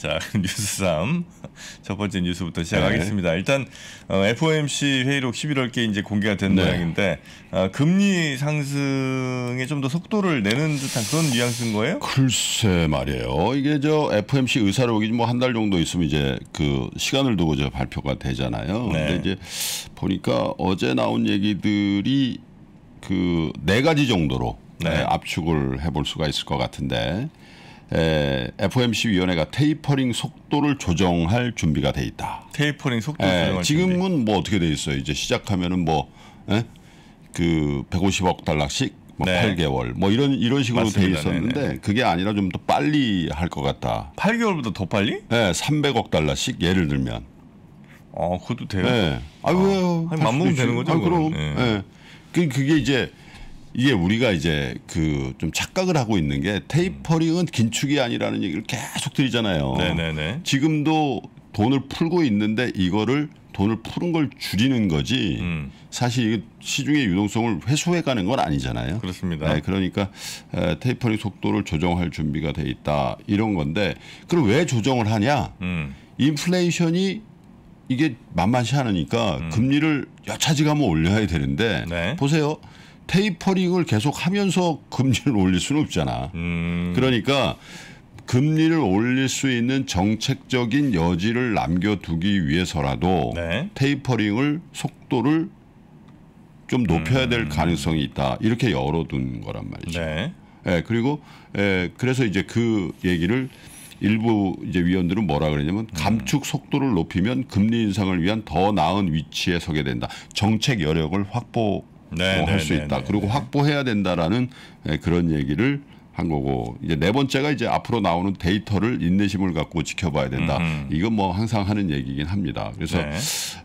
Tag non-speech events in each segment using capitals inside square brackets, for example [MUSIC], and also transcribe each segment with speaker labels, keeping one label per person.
Speaker 1: 자 [LAUGHS] 뉴스 3첫 번째 뉴스부터 시작하겠습니다. 네. 일단 어, FOMC 회의록 11월께 이제 공개가 된 네. 모양인데 어, 금리 상승에 좀 더 속도를 내는 듯한 그런 뉘앙스인 거예요? 글쎄 말이에요. 이게 저 FOMC 의사로 오기
Speaker 2: 뭐한 달 정도 있으면 이제 그 시간을 두고 저 발표가 되잖아요. 네. 근데 이제 보니까 어제 나온 얘기들이 그 네 가지 정도로 네, 네. 압축을 해볼 수가 있을 것 같은데. 에, FOMC 위원회가 테이퍼링 속도를 조정할 준비가 돼 있다.
Speaker 1: 테이퍼링 속도 조정할
Speaker 2: 지금은 뭐 어떻게 돼 있어요? 이제 시작하면은 뭐 에? 그 150억 달러씩 뭐 네. 8개월 뭐 이런 이런 식으로 맞습니다. 돼 있었는데 네네. 네, 네. 그게 아니라 좀 더 빨리 할 것 같다. 8개월보다 더 빨리? 네, 300억 예, 달러씩 예를 들면. 아, 그것도 돼요? 네. 아, 유요 아, 맞먹으면 되는 거죠? 아, 그럼. 네. 예. 네. 네. 그 그게 이제 이게 우리가 이제 그 좀 착각을 하고 있는 게 테이퍼링은 긴축이 아니라는 얘기를 계속 드리잖아요. 네네네. 지금도 돈을 풀고 있는데 이거를 돈을 푸는 걸 줄이는 거지 음. 사실 시중의 유동성을 회수해 가는 건 아니잖아요. 그렇습니다. 네, 그러니까 테이퍼링 속도를 조정할 준비가 돼 있다 이런 건데 그럼 왜 조정을 하냐? 음. 인플레이션이 이게 만만치 않으니까 음. 금리를 여차지가면 올려야 되는데 네. 보세요. 테이퍼링을 계속 하면서 금리를 올릴 수는 없잖아. 음. 그러니까 금리를 올릴 수 있는 정책적인 여지를 남겨두기 위해서라도 네. 테이퍼링을 속도를 좀 높여야 될 음. 가능성이 있다 이렇게 열어둔 거란 말이죠. 네. 예, 그리고 예, 그래서 이제 그 얘기를 일부 이제 위원들은 뭐라 그러냐면 음. 감축 속도를 높이면 금리 인상을 위한 더 나은 위치에 서게 된다. 정책 여력을 확보 네, 어, 네, 할수 네, 있다. 네, 그리고 확보해야 된다라는 예, 그런 얘기를 한 거고 이제 네 번째가 이제 앞으로 나오는 데이터를 인내심을 갖고 지켜봐야 된다. 음흠. 이건 뭐 항상 하는 얘기긴 합니다. 그래서 에,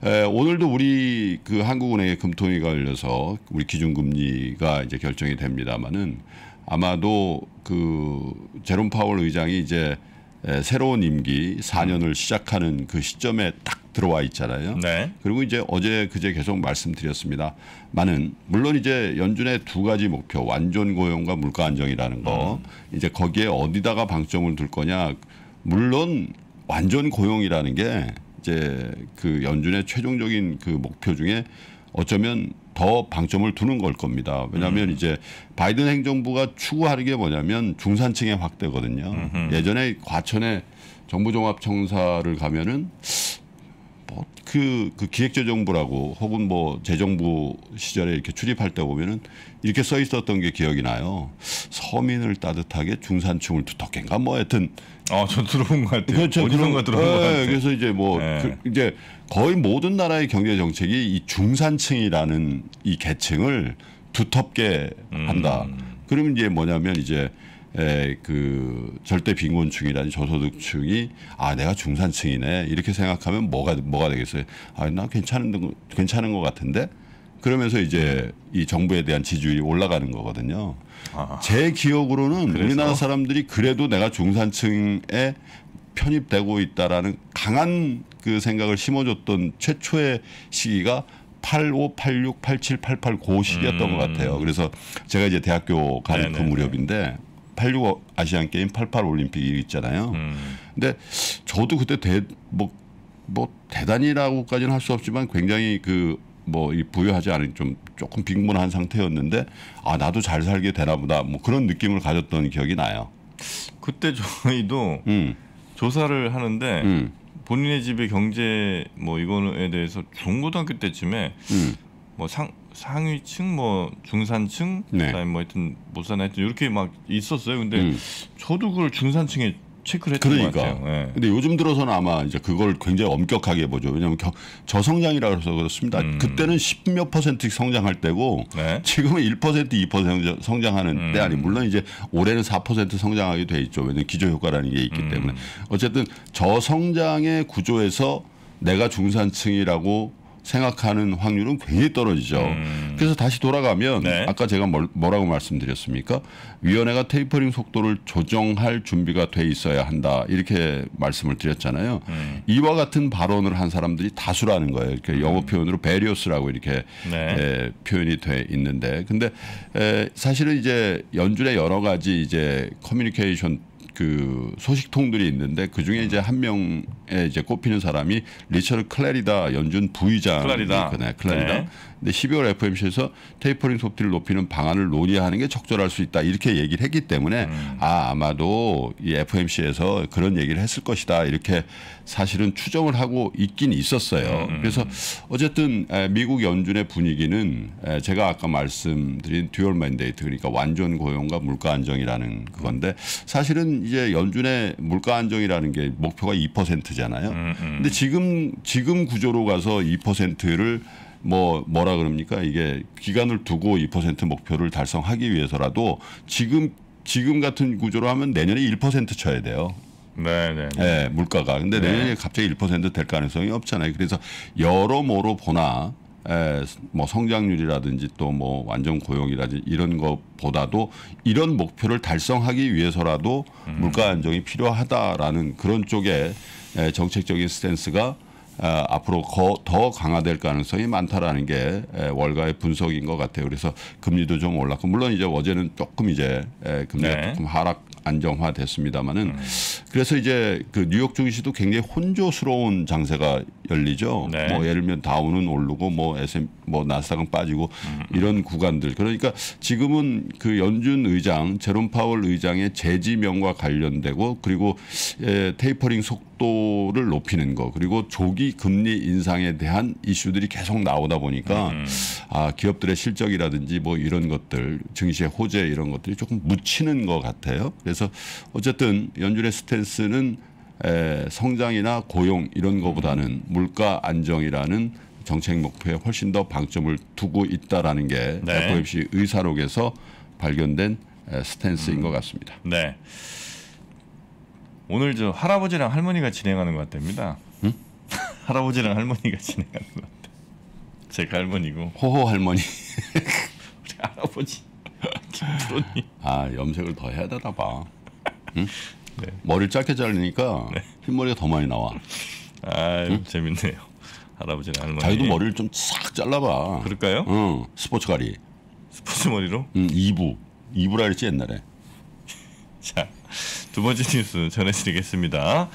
Speaker 2: 네. 예, 오늘도 우리 그 한국은행의 금통위가 열려서 우리 기준금리가 이제 결정이 됩니다만은 아마도 그 제롬 파월 의장이 이제 새로운 임기 4년을 시작하는 그 시점에 딱 들어와 있잖아요. 네. 그리고 이제 어제 그제 계속 말씀드렸습니다. 많은 물론 이제 연준의 두 가지 목표 완전 고용과 물가 안정이라는 거 음. 이제 거기에 어디다가 방점을 둘 거냐. 물론 완전 고용이라는 게 이제 그 연준의 최종적인 그 목표 중에 어쩌면 더 방점을 두는 걸 겁니다. 왜냐하면 음. 이제 바이든 행정부가 추구하는 게 뭐냐면 중산층의 확대거든요. 음흠. 예전에 과천에 정부종합청사를 가면은 그, 그 기획재정부라고 혹은 뭐 재정부 시절에 이렇게 출입할 때 보면은 이렇게 써 있었던 게 기억이 나요. 서민을 따뜻하게 중산층을 두텁게인가 뭐 하여튼. 어, 저 들어본 것 같아요. 그렇죠. 어디선가 들어본 네, 것 예, 같아요. 그래서 이제 뭐 네. 그, 이제 거의 모든 나라의 경제 정책이 이 중산층이라는 이 계층을 두텁게 음. 한다. 음. 그러면 이제 뭐냐면 이제 에, 예, 그 절대 빈곤층이라든지 저소득층이 아 내가 중산층이네 이렇게 생각하면 뭐가 뭐가 되겠어요? 아 나 괜찮은 괜찮은 것 같은데 그러면서 이제 이 정부에 대한 지지율이 올라가는 거거든요. 아, 제 기억으로는 그래서? 우리나라 사람들이 그래도 내가 중산층에 편입되고 있다라는 강한 그 생각을 심어줬던 최초의 시기가 85, 86, 87, 88고 시기였던 음. 것 같아요. 그래서 제가 이제 대학교 가는 그 무렵인데 86 아시안 게임, 88 올림픽 이 있잖아요. 음. 근데 저도 그때 대뭐뭐 뭐 대단이라고까지는 할 수 없지만 굉장히 그 뭐 이 부유하지 않은 좀 조금 빈곤한 상태였는데 아 나도 잘 살게 되나보다 뭐 그런 느낌을 가졌던 기억이 나요.
Speaker 1: 그때 저희도 음. 조사를 하는데 음. 본인의 집의 경제 뭐 이거에 대해서 중고등학교 때쯤에 음. 뭐상 상위층 뭐 중산층 네. 그다음에 뭐 하여튼 못사나 하여튼 이렇게 막 있었어요. 근데 음. 저도 그걸 중산층에 체크를 했던 그러니까. 것 같아요.
Speaker 2: 네. 근데 요즘 들어서는 아마 이제 그걸 굉장히 엄격하게 보죠. 왜냐하면 겨, 저성장이라 그래서 그렇습니다. 음. 그때는 십 몇 퍼센트 성장할 때고 네. 지금은 일 퍼센트 퍼센트 이 성장하는 음. 때 아니 음. 물론 이제 올해는 사 퍼센트 성장하게 돼 있죠. 왜냐하면 기저 효과라는 게 있기 음. 때문에 어쨌든 저성장의 구조에서 내가 중산층이라고 생각하는 확률은 굉장히 떨어지죠. 음. 그래서 다시 돌아가면 네. 아까 제가 뭘, 뭐라고 말씀드렸습니까? 위원회가 테이퍼링 속도를 조정할 준비가 돼 있어야 한다 이렇게 말씀을 드렸잖아요. 음. 이와 같은 발언을 한 사람들이 다수라는 거예요. 이렇게 음. 영어 표현으로 베리오스라고 이렇게 네. 에, 예, 표현이 돼 있는데, 근데 에, 사실은 이제 연준의 여러 가지 이제 커뮤니케이션 그 소식통들이 있는데 그 중에 이제 한 명에 이제 꼽히는 사람이 리처드 클레리다 연준 부의장 클레리다 네, 클레리다. 네. 근데 12월 FOMC에서 테이퍼링 소프트를 높이는 방안을 논의하는 게 적절할 수 있다 이렇게 얘기를 했기 때문에 음. 아 아마도 이 FOMC에서 그런 얘기를 했을 것이다 이렇게 사실은 추정을 하고 있긴 있었어요. 음. 음. 그래서 어쨌든 미국 연준의 분위기는 제가 아까 말씀드린 듀얼 맨데이트 그러니까 완전 고용과 물가 안정이라는 그건데 사실은 이제 연준의 물가 안정이라는 게 목표가 2%잖아요. 음, 음. 근데 지금 지금 구조로 가서 2%를 뭐 뭐라 그럽니까? 이게 기간을 두고 2% 목표를 달성하기 위해서라도 지금 지금 같은 구조로 하면 내년에 1% 쳐야 돼요. 네네. 네, 네, 네. 예, 물가가. 근데 네. 내년에 갑자기 1%될 가능성이 없잖아요. 그래서 여러모로 보나 에, 예, 뭐 성장률이라든지 또 뭐 완전 고용이라든지 이런 것보다도 이런 목표를 달성하기 위해서라도 음. 물가 안정이 필요하다라는 그런 쪽에 에, 예, 정책적인 스탠스가 아, 앞으로 거, 더 강화될 가능성이 많다라는 게 에, 예, 월가의 분석인 것 같아요. 그래서 금리도 좀 올랐고 물론 이제 어제는 조금 이제 에, 금리가 네. 조금 하락 안정화됐습니다마는 음. 그래서 이제 그 뉴욕 증시도 굉장히 혼조스러운 장세가 열리죠. 네. 뭐 예를 들면 다운은 오르고 뭐 SM 뭐 나스닥은 빠지고 음. 이런 구간들. 그러니까 지금은 그 연준 의장, 제롬 파월 의장의 재지명과 관련되고 그리고 에, 테이퍼링 속도를 높이는 거 그리고 조기 금리 인상에 대한 이슈들이 계속 나오다 보니까 음. 아 기업들의 실적이라든지 뭐 이런 것들 증시의 호재 이런 것들이 조금 묻히는 것 같아요. 그래서 어쨌든 연준의 스탠스는 에, 성장이나 고용 이런 거보다는 물가 안정이라는 정책 목표에 훨씬 더 방점을 두고 있다라는 게 네. FOMC 의사록에서 발견된 에, 스탠스인 음. 것 같습니다.
Speaker 1: 네. 오늘 저 할아버지랑 할머니가 진행하는 것 같답니다. 응? [LAUGHS] 할아버지랑 할머니가 진행하는 것 같아. 제가 할머니고. 호호 할머니. [LAUGHS] 우리 할아버지 [LAUGHS] 김프로님. 아
Speaker 2: 염색을 더 해야 되나 봐. 응? 네. 머리를 짧게 자르니까 네. 흰머리가 더 많이 나와. 아 응? 재밌네요. 할아버지는 할머니. 자기도 머리를 좀 싹 잘라봐. 그럴까요? 응. 스포츠 가리.
Speaker 1: 스포츠 머리로?
Speaker 2: 응. 이부. 이부라 그지 옛날에.
Speaker 1: [LAUGHS] 자, 두 번째 뉴스 전해드리겠습니다.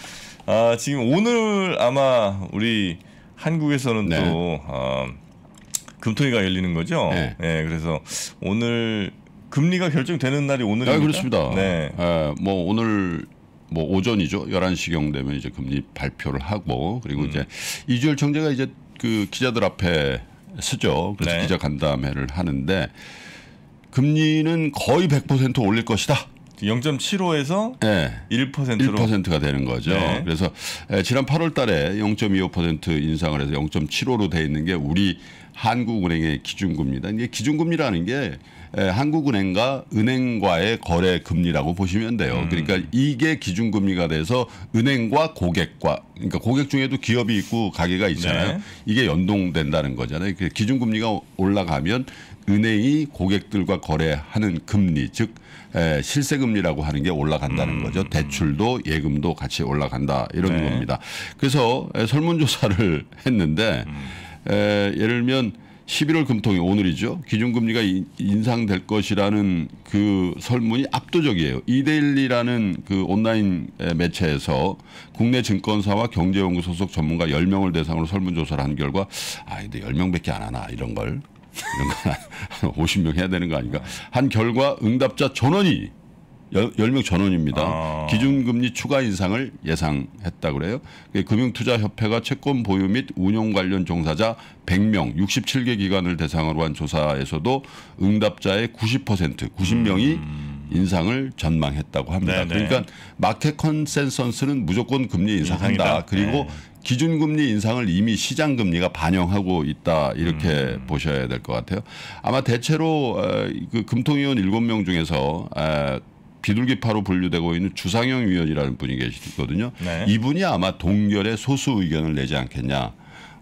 Speaker 1: 아, 지금 오늘 아마 우리 한국에서는 네. 또 아, 어, 금토리가 열리는 거죠. 네. 네. 그래서 오늘 금리가 결정되는 날이 오늘입니까? 네, 그렇습니다. 네.
Speaker 2: 네. 뭐 오늘 뭐 오전이죠. 11시경 되면 이제 금리 발표를 하고 그리고 음. 이제 이주열 총재가 이제 그 기자들 앞에 쓰죠. 그래서 네. 기자 간담회를 하는데 금리는 거의 100% 올릴 것이다. 0.75에서 네. 1%로 1%가 되는 거죠. 네. 그래서 예, 지난 8월 달에 0.25% 인상을 해서 0.75로 돼 있는 게 우리 한국은행의 기준금리다. 이게 기준금리라는 게 예, 한국은행과 은행과의 거래 금리라고 보시면 돼요. 음. 그러니까 이게 기준금리가 돼서 은행과 고객과 그러니까 고객 중에도 기업이 있고 가게가 있잖아요. 네. 이게 연동된다는 거잖아요. 그 기준금리가 올라가면 은행이 고객들과 거래하는 금리 즉 에, 예, 실세금리라고 하는 게 올라간다는 음. 거죠. 대출도 예금도 같이 올라간다 이런 네. 겁니다. 그래서 예, 설문조사를 [LAUGHS] 했는데 음. 에, 예를 들면 11월 금통이 오늘이죠. 기준금리가 인상될 것이라는 그 설문이 압도적이에요. 이데일리라는 그 온라인 매체에서 국내 증권사와 경제연구 소속 전문가 10명을 대상으로 설문조사를 한 결과 아, 근데 10명밖에 안 하나 이런 걸. 이런 거한 50명 [LAUGHS] 해야 되는 거 아닌가. 한 결과 응답자 전원이 열명 전원입니다. 아. 기준금리 추가 인상을 예상했다 고 그래요. 금융투자협회가 채권 보유 및 운용 관련 종사자 100명 67개 기관을 대상으로 한 조사에서도 응답자의 90% 90명이 음. 인상을 전망했다고 합니다. 네네. 그러니까 마켓 컨센서스는 무조건 금리 인상한다. 인상이다. 그리고 네. 기준금리 인상을 이미 시장금리가 반영하고 있다 이렇게 음. 보셔야 될 것 같아요. 아마 대체로 어, 그 금통위원 7명 중에서 비둘기파로 분류되고 있는 주상영 위원이라는 분이 계시거든요. 네. 이분이 아마 동결의 소수 의견을 내지 않겠냐.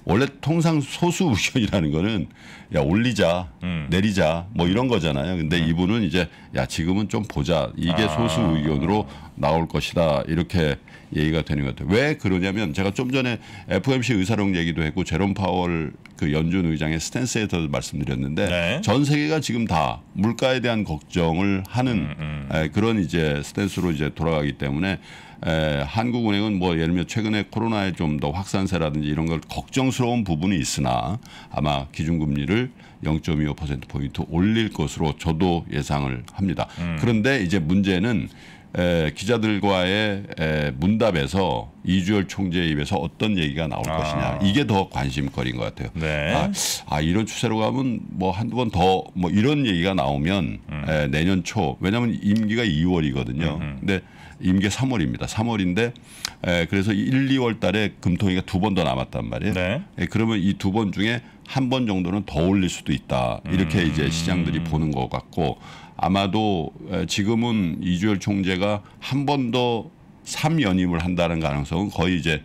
Speaker 2: 원래 통상 소수 의견이라는 거는 야 올리자 음. 내리자 뭐 이런 거잖아요. 근데 음. 이분은 이제 야 지금은 좀 보자 이게 아. 소수 의견으로 나올 것이다 이렇게 얘기가 되는 것 같아요. 왜 그러냐면 제가 좀 전에 FOMC 의사록 얘기도 했고 제롬 파월 그 연준 의장의 스탠스에 대해서 말씀드렸는데 네. 전 세계가 지금 다 물가에 대한 걱정을 하는 음, 음. 그런 이제 스탠스로 이제 돌아가기 때문에 에, 한국은행은 뭐 예를 들면 최근에 코로나의 좀 더 확산세라든지 이런 걸 걱정스러운 부분이 있으나 아마 기준금리를 0.25%포인트 올릴 것으로 저도 예상을 합니다. 음. 그런데 이제 문제는 에, 기자들과의 에, 문답에서 이주열 총재의 입에서 어떤 얘기가 나올 아. 것이냐 이게 더 관심거리인 것 같아요. 네. 아, 아, 이런 추세로 가면 뭐 한두 번 더 뭐 이런 얘기가 나오면 음. 에, 내년 초 왜냐하면 임기가 2월이거든요. 음. 근데 임계 3월입니다. 3월인데 에, 그래서 1, 2월 달에 금통위가 두 번 더 남았단 말이에요. 네. 에, 그러면 이 두 번 중에 한 번 정도는 더 올릴 수도 있다. 이렇게 음. 이제 시장들이 보는 것 같고 아마도 에, 지금은 이주열 총재가 한 번 더 3연임을 한다는 가능성은 거의 이제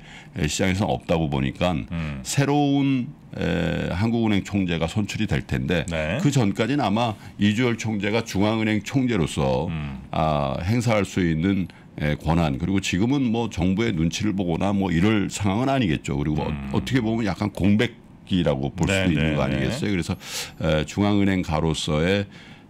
Speaker 2: 시장에서는 없다고 보니까 음. 새로운 에, 한국은행 총재가 선출이 될 텐데 네. 그 전까지는 아마 이주열 총재가 중앙은행 총재로서 음. 아, 행사할 수 있는 예, 권한 그리고 지금은 뭐 정부의 눈치를 보거나 뭐 이럴 상황은 아니겠죠. 그리고 어, 음. 어, 떻게 보면 약간 공백기라고 볼 네, 수도 있는 거 네, 네. 아니겠어요. 그래서 에, 중앙은행 가로서의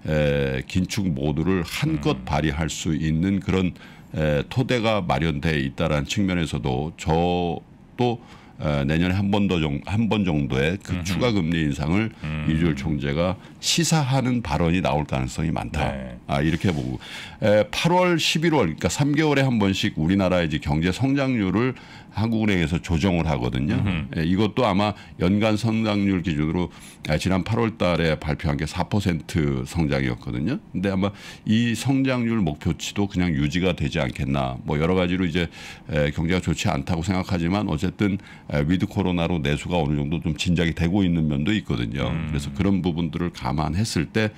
Speaker 2: 에, 긴축 모두를 한껏 음. 발휘할 수 있는 그런 에, 토대가 마련돼 있다라는 측면에서도 저도 어, 내년에 한 번더한번 정도의 그 음흠. 추가 금리 인상을 음. 이주열 총재가 시사하는 발언이 나올 가능성이 많다. 네. 아 이렇게 보고 에, 8월, 11월 그러니까 3개월에 한 번씩 우리나라의 이제 경제 성장률을 한국은행에서 조정을 하거든요. 에, 예, 이것도 아마 연간 성장률 기준으로 에, 아, 지난 8월달에 발표한 게 4% 성장이었거든요. 근데 아마 이 성장률 목표치도 그냥 유지가 되지 않겠나. 뭐 여러 가지로 이제 에, 경제가 좋지 않다고 생각하지만 어쨌든 위드 코로나로 내수가 어느 정도 좀 진작이 되고 있는 면도 있거든요. 음. 그래서 그런 부분들을 감안했을 때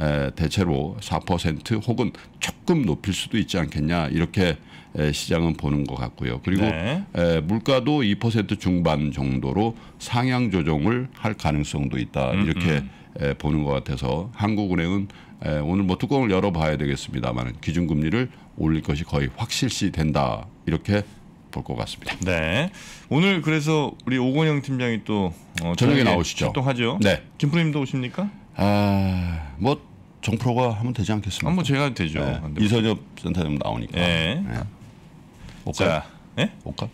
Speaker 2: 에, 대체로 4% 혹은 조금 높일 수도 있지 않겠냐 이렇게 에, 시장은 보는 것 같고요. 그리고 네. 에, 물가도 2% 중반 정도로 상향 조정을 할 가능성도 있다 음 이렇게 음. 에, 보는 것 같아서 한국은행은 에, 오늘 뭐 뚜껑을 열어봐야 되겠습니다만 기준금리를 올릴 것이 거의 확실시 된다 이렇게 볼것 같습니다.
Speaker 1: 네. 오늘 그래서 우리 오건영 팀장이 또
Speaker 2: 어, 저녁에 나오시죠. 출동하죠. 네.
Speaker 1: 김프로님도 오십니까?
Speaker 2: 아, 뭐 정프로가 하면 되지 않겠습니까? 한번 아, 뭐 제가 되죠. 네.
Speaker 1: 뭐 이선엽 센터님 나오니까. 네. 네. 올까? 자, 예? 올까?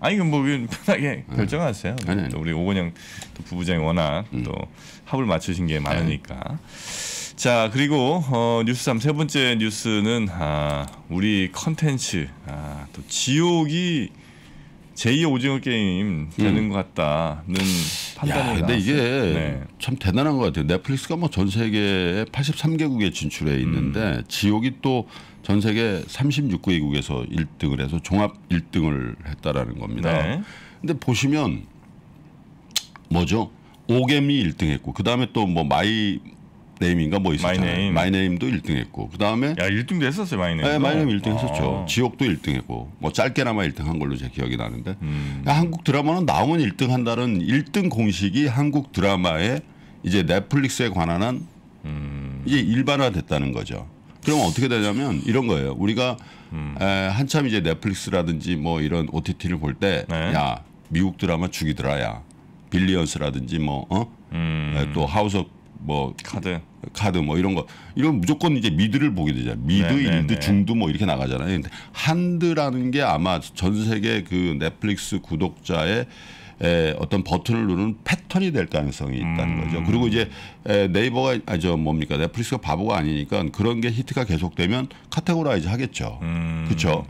Speaker 1: 아니 그뭐 편하게 네. 결정하세요. 아또 우리 오건영 부부장이 워낙 음. 또 합을 맞추신 게 많으니까. 네. 자 그리고 어, 뉴스 3 세 번째 뉴스는 아, 우리 컨텐츠 아, 또 지옥이 제2의 오징어 게임 되는 음. 것 같다는 판단이 야, 근데 나왔 이게 네.
Speaker 2: 참 대단한 것 같아요. 넷플릭스가 뭐 전 세계 83개국에 진출해 있는데 음. 지옥이 또 전 세계 36개국에서 1등을 해서 종합 1등을 했다라는 겁니다. 네. 근데 보시면 뭐죠? 오겜이 1등 했고 그다음에 또 뭐 마이 네임인가 뭐 있었잖아요. 마이네임. 마이네임도 1등했고 그 다음에 야
Speaker 1: 1등도 했었어요 마이네임. 네, 마이네임 1등했었죠. 아.
Speaker 2: 지옥도 1등했고 뭐 짧게나마 1등한 걸로 제 기억이 나는데 음. 야, 한국 드라마는 나오면 1등한다는 1등 공식이 한국 드라마에 이제 넷플릭스에 관한 한 음. 이제 일반화됐다는 거죠. 그럼 어떻게 되냐면 이런 거예요. 우리가 음. 에, 한참 이제 넷플릭스라든지 뭐 이런 OTT를 볼 때야 네. 미국 드라마 죽이더라야 빌리언스라든지 뭐어또 음. 하우스 뭐 카드 카드 뭐 이런 거 이런 무조건 이제 미드를 보게 되잖아요. 미드, 네네네. 네, 일드, 네. 중도뭐 이렇게 나가잖아요. 근데 한드라는 게 아마 전 세계 그 넷플릭스 구독자의 에, 어떤 버튼을 누르는 패턴이 될 가능성이 있다는 음. 거죠. 그리고 이제 에, 네이버가 아 저 뭡니까 넷플릭스가 바보가 아니니까 그런 게 히트가 계속되면 카테고라이즈 하겠죠. 음. 그쵸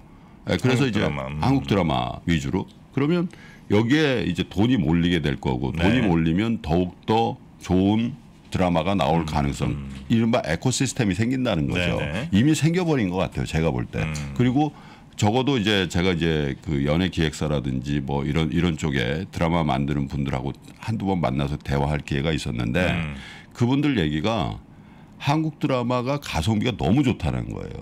Speaker 2: 에, 그래서 한국 이제 드라마. 음. 한국 드라마 위주로 그러면 여기에 이제 돈이 몰리게 될 거고 돈이 네. 몰리면 더욱 더 좋은 드라마가 나올 음. 가능성 음. 이른바 에코시스템이 생긴다는 거죠. 네네. 네. 이미 생겨버린 것 같아요. 제가 볼 때. 음. 그리고 적어도 이제 제가 이제 그 연예 기획사라든지 뭐 이런 이런 쪽에 드라마 만드는 분들하고 한두 번 만나서 대화할 기회가 있었는데 음. 그분들 얘기가 한국 드라마가 가성비가 너무 좋다는 거예요.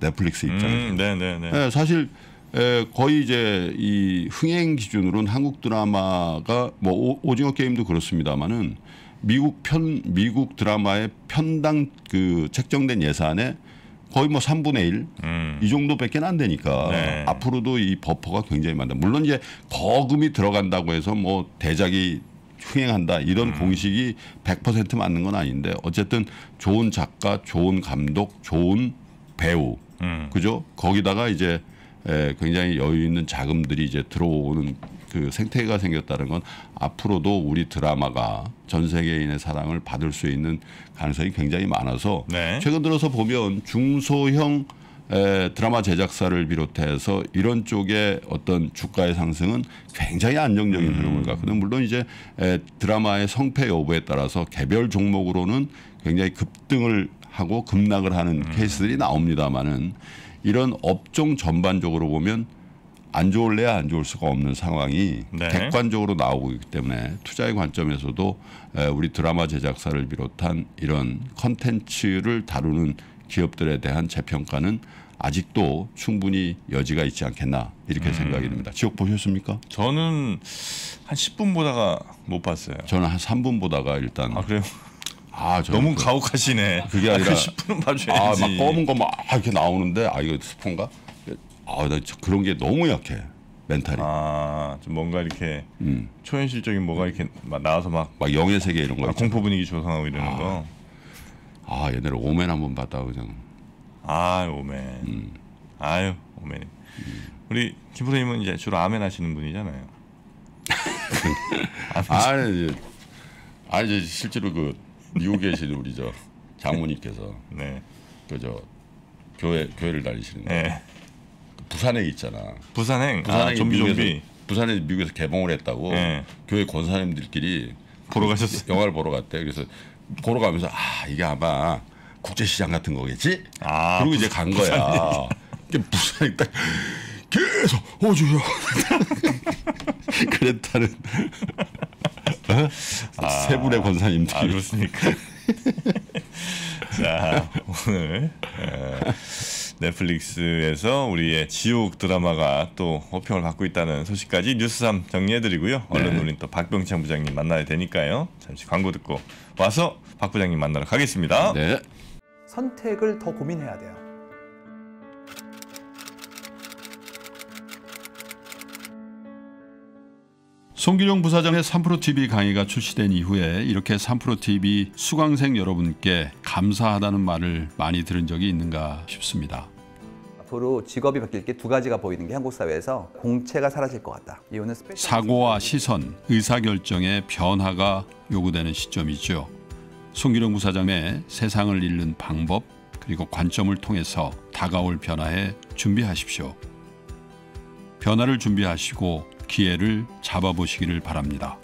Speaker 2: 넷플릭스 음, 입장에서. 네네네. 네, 네. 네, 사실 에, 거의 이제 이 흥행 기준으로는 한국 드라마가 뭐 오, 오징어 게임도 그렇습니다마는 미국 편 미국 드라마의 편당 그 책정된 예산에 거의 뭐 3분의 1, 음. 이 정도밖에 안 되니까 네. 앞으로도 이 버퍼가 굉장히 많다. 물론 이제 거금이 들어간다고 해서 뭐 대작이 흥행한다 이런 음. 공식이 100% 맞는 건 아닌데 어쨌든 좋은 작가, 좋은 감독, 좋은 배우, 음. 그죠? 거기다가 이제 에, 굉장히 여유 있는 자금들이 이제 들어오는 그 생태가 계 생겼다는 건 앞으로도 우리 드라마가 전 세계인의 사랑을 받을 수 있는 가능성이 굉장히 많아서 네. 최근 들어서 보면 중소형 드라마 제작사를 비롯해서 이런 쪽의 어떤 주가의 상승은 굉장히 안정적인 음. 흐름을 갖거든요. 물론 이제 드라마의 성패 여부에 따라서 개별 종목으로는 굉장히 급등을 하고 급락을 하는 음. 케이스들이 나옵니다마는 이런 업종 전반적으로 보면 안 좋을래야 안 좋을 수가 없는 상황이 네. 객관적으로 나오고 있기 때문에 투자의 관점에서도 우리 드라마 제작사를 비롯한 이런 컨텐츠를 다루는 기업들에 대한 재평가는 아직도 충분히 여지가 있지 않겠나 이렇게 음. 생각이 듭니다. 지옥 보셨습니까? 저는 한 10분 보다가 못 봤어요. 저는 한 3분 보다가 일단 아 그래요? 아, 너무 그,
Speaker 1: 가혹하시네. 그게 아, 그 아니라 아, 10분은 봐줘야지. 아막 검은 거 막
Speaker 2: 이렇게 나오는데 아 이거 스폰가? 아, 나 그런 게 너무 약해. 멘탈이. 아,
Speaker 1: 좀 뭔가 이렇게 음. 초현실적인 뭐가 이렇게 막 나와서 막, 막 영의 세계 이런 거. 아, 공포 분위기 조성하고 이러는 아. 거. 아, 옛날에 오맨 한번 봤다 그냥. 아, 오맨. 음. 아유, 오맨. 음. 우리 김선생님은 이제 주로 아멘 하시는 분이잖아요. [LAUGHS] 아니, 아니 실제로
Speaker 2: 그 미국에 계신 우리 저 장모님께서 네. 그저 교회 교회를 다니시는 네.
Speaker 1: 부산에 있잖아. 부산행. 부산행 아, 좀비 에 좀비.
Speaker 2: 부산에 미국에서 개봉을 했다고 네. 교회 권사님들끼리 보러 가셨어. 영화를 보러 갔대. 그래서 보러 가면서 아 이게 아마 국제시장 같은 거겠지. 아, 그리고 부 이제 간 거야. 부산에 [LAUGHS] 딱 계속 어주요. [LAUGHS]
Speaker 1: 그랬다는 [LAUGHS] 어? 아, 세 분의 권사님들. 아, 그렇습니까? 자 오늘. 에. 예. 넷플릭스에서 우리의 지옥 드라마가 또 호평을 받고 있다는 소식까지 뉴스삼 정리해드리고요. 얼른 네. 우린 또 박병창 부장님 만나야 되니까요. 잠시 광고 듣고 와서 박 부장님 만나러 가겠습니다. 네.
Speaker 2: 선택을 더 고민해야 돼요. 송기룡 부사장의 3프로TV 강의가 출시된 이후에 이렇게 3프로TV 수강생 여러분께 감사하다는 말을 많이 들은 적이 있는가 싶습니다. 앞으로 직업이 바뀔 게 두 가지가 보이는 게 한국 사회에서 공채가 사라질 것 같다. 사고와 시선, 의사결정의 변화가 요구되는 시점이죠. 송기룡 부사장의 세상을 읽는 방법 그리고 관점을 통해서 다가올 변화에 준비하십시오. 변화를 준비하시고 기회를 잡아보시기를 바랍니다.